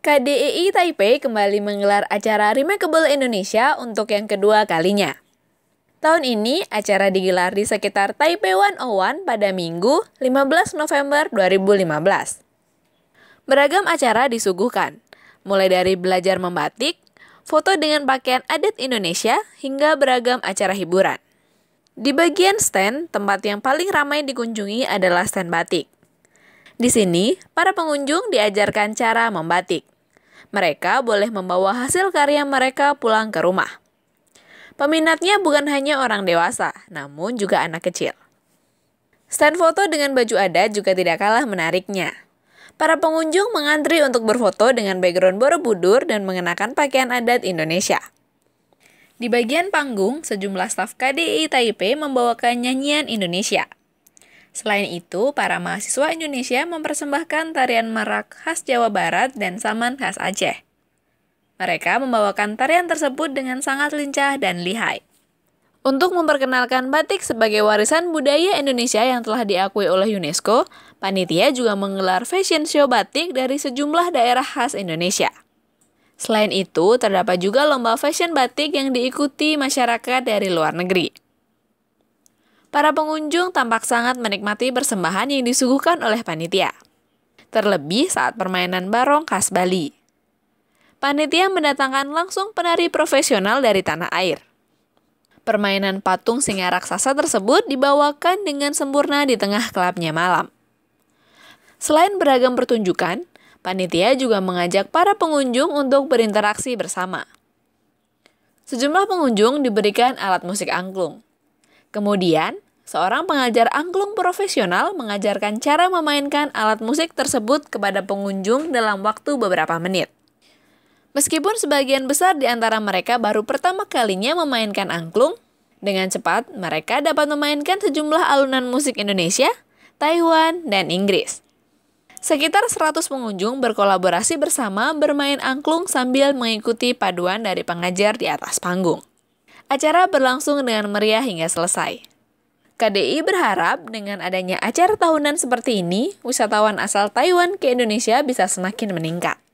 KDEI Taipei kembali menggelar acara Remarkable Indonesia untuk yang kedua kalinya. Tahun ini, acara digelar di sekitar Taipei 101 pada Minggu 15 November 2015. Beragam acara disuguhkan, mulai dari belajar membatik, foto dengan pakaian adat Indonesia, hingga beragam acara hiburan. Di bagian stand, tempat yang paling ramai dikunjungi adalah stand batik. Di sini, para pengunjung diajarkan cara membatik. Mereka boleh membawa hasil karya mereka pulang ke rumah. Peminatnya bukan hanya orang dewasa, namun juga anak kecil. Stand foto dengan baju adat juga tidak kalah menariknya. Para pengunjung mengantri untuk berfoto dengan background Borobudur dan mengenakan pakaian adat Indonesia. Di bagian panggung, sejumlah staf KDI Taipei membawakan nyanyian Indonesia – Selain itu, para mahasiswa Indonesia mempersembahkan tarian marak khas Jawa Barat dan saman khas Aceh. Mereka membawakan tarian tersebut dengan sangat lincah dan lihai. Untuk memperkenalkan batik sebagai warisan budaya Indonesia yang telah diakui oleh UNESCO, panitia juga menggelar fashion show batik dari sejumlah daerah khas Indonesia. Selain itu, terdapat juga lomba fashion batik yang diikuti masyarakat dari luar negeri para pengunjung tampak sangat menikmati persembahan yang disuguhkan oleh panitia. Terlebih saat permainan barong khas Bali. Panitia mendatangkan langsung penari profesional dari tanah air. Permainan patung singa raksasa tersebut dibawakan dengan sempurna di tengah kelabnya malam. Selain beragam pertunjukan, panitia juga mengajak para pengunjung untuk berinteraksi bersama. Sejumlah pengunjung diberikan alat musik angklung, Kemudian, seorang pengajar angklung profesional mengajarkan cara memainkan alat musik tersebut kepada pengunjung dalam waktu beberapa menit. Meskipun sebagian besar di antara mereka baru pertama kalinya memainkan angklung, dengan cepat mereka dapat memainkan sejumlah alunan musik Indonesia, Taiwan, dan Inggris. Sekitar 100 pengunjung berkolaborasi bersama bermain angklung sambil mengikuti paduan dari pengajar di atas panggung. Acara berlangsung dengan meriah hingga selesai. KDI berharap dengan adanya acara tahunan seperti ini, wisatawan asal Taiwan ke Indonesia bisa semakin meningkat.